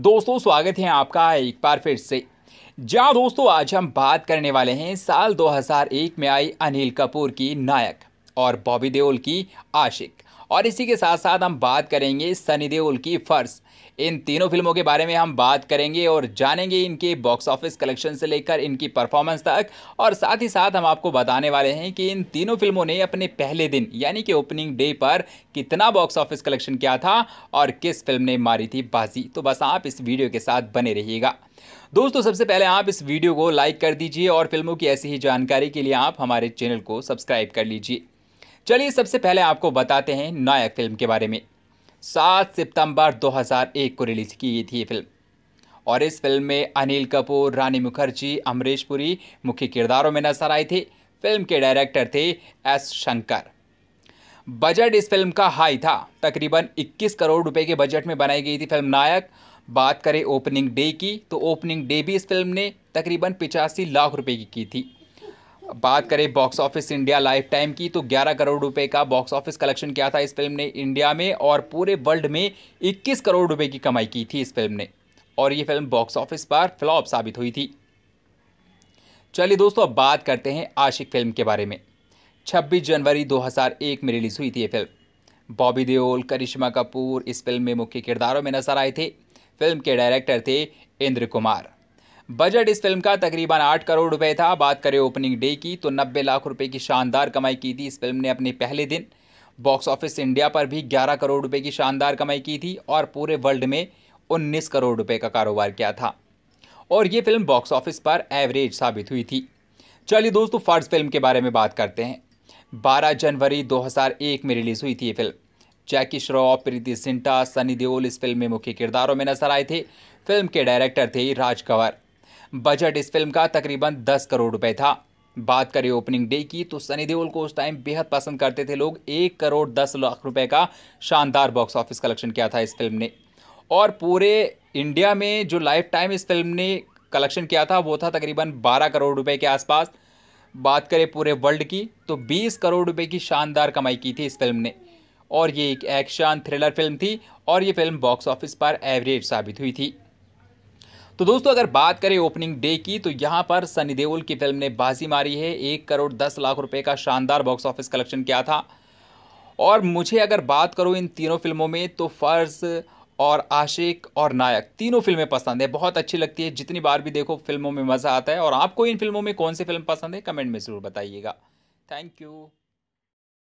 दोस्तों स्वागत है आपका एक बार फिर से जहां दोस्तों आज हम बात करने वाले हैं साल 2001 में आई अनिल कपूर की नायक और बॉबी देओल की आशिक और इसी के साथ साथ हम बात करेंगे सनी देओल की फ़र्श इन तीनों फिल्मों के बारे में हम बात करेंगे और जानेंगे इनके बॉक्स ऑफिस कलेक्शन से लेकर इनकी परफॉर्मेंस तक और साथ ही साथ हम आपको बताने वाले हैं कि इन तीनों फिल्मों ने अपने पहले दिन यानी कि ओपनिंग डे पर कितना बॉक्स ऑफिस कलेक्शन किया था और किस फिल्म ने मारी थी बाजी तो बस आप इस वीडियो के साथ बने रहिएगा दोस्तों सबसे पहले आप इस वीडियो को लाइक कर दीजिए और फिल्मों की ऐसी ही जानकारी के लिए आप हमारे चैनल को सब्सक्राइब कर लीजिए चलिए सबसे पहले आपको बताते हैं नायक फिल्म के बारे में सात सितंबर 2001 को रिलीज़ की गई थी ये फिल्म और इस फिल्म में अनिल कपूर रानी मुखर्जी अमरीश पुरी मुख्य किरदारों में नजर आए थे फिल्म के डायरेक्टर थे एस शंकर बजट इस फिल्म का हाई था तकरीबन 21 करोड़ रुपए के बजट में बनाई गई थी फिल्म नायक बात करें ओपनिंग डे की तो ओपनिंग डे भी इस फिल्म ने तकरीबन पिचासी लाख रुपए की की थी बात करें box office India lifetime की तो 11 करोड़ रुपए का बॉक्स ऑफिस कलेक्शन किया था इस फिल्म ने इंडिया में और पूरे वर्ल्ड में 21 करोड़ रुपए की कमाई की थी इस फिल्म ने और ये फिल्म बॉक्स ऑफिस पर फ्लॉप साबित हुई थी चलिए दोस्तों अब बात करते हैं आशिक फिल्म के बारे में 26 जनवरी 2001 में रिलीज़ हुई थी ये फिल्म बॉबी देओल करिश्मा कपूर इस फिल्म में मुख्य किरदारों में नजर आए थे फिल्म के डायरेक्टर थे इंद्र कुमार बजट इस फिल्म का तकरीबन आठ करोड़ रुपए था बात करें ओपनिंग डे की तो नब्बे लाख रुपए की शानदार कमाई की थी इस फिल्म ने अपने पहले दिन बॉक्स ऑफिस इंडिया पर भी ग्यारह करोड़ रुपए की शानदार कमाई की थी और पूरे वर्ल्ड में उन्नीस करोड़ रुपए का कारोबार किया था और ये फिल्म बॉक्स ऑफिस पर एवरेज साबित हुई थी चलिए दोस्तों फर्स्ट फिल्म के बारे में बात करते हैं बारह जनवरी दो में रिलीज़ हुई थी ये फिल्म जैकी श्रॉफ प्रीति सिंटा सनी देओल इस फिल्म में मुख्य किरदारों में नजर आए थे फिल्म के डायरेक्टर थे राज कंवर बजट इस फिल्म का तकरीबन दस करोड़ रुपए था बात करें ओपनिंग डे की तो सनी देओल को उस टाइम बेहद पसंद करते थे लोग एक करोड़ दस लाख रुपए का शानदार बॉक्स ऑफिस कलेक्शन किया था इस फिल्म ने और पूरे इंडिया में जो लाइफ टाइम इस फिल्म ने कलेक्शन किया था वो था तकरीबन 12 करोड़ रुपए के आसपास बात करें पूरे वर्ल्ड की तो 20 करोड़ रुपए की शानदार कमाई की थी इस फिल्म ने और ये एक एक्शन थ्रिलर फिल्म थी और ये फिल्म बॉक्स ऑफिस पर एवरेज साबित हुई थी तो दोस्तों अगर बात करें ओपनिंग डे की तो यहाँ पर सनी देओल की फिल्म ने बाजी मारी है एक करोड़ दस लाख रुपए का शानदार बॉक्स ऑफिस कलेक्शन किया था और मुझे अगर बात करूँ इन तीनों फिल्मों में तो फ़र्ज़ और आशिक और नायक तीनों फिल्में पसंद है बहुत अच्छी लगती है जितनी बार भी देखो फिल्मों में मज़ा आता है और आपको इन फिल्मों में कौन सी फिल्म पसंद है कमेंट में ज़रूर बताइएगा थैंक यू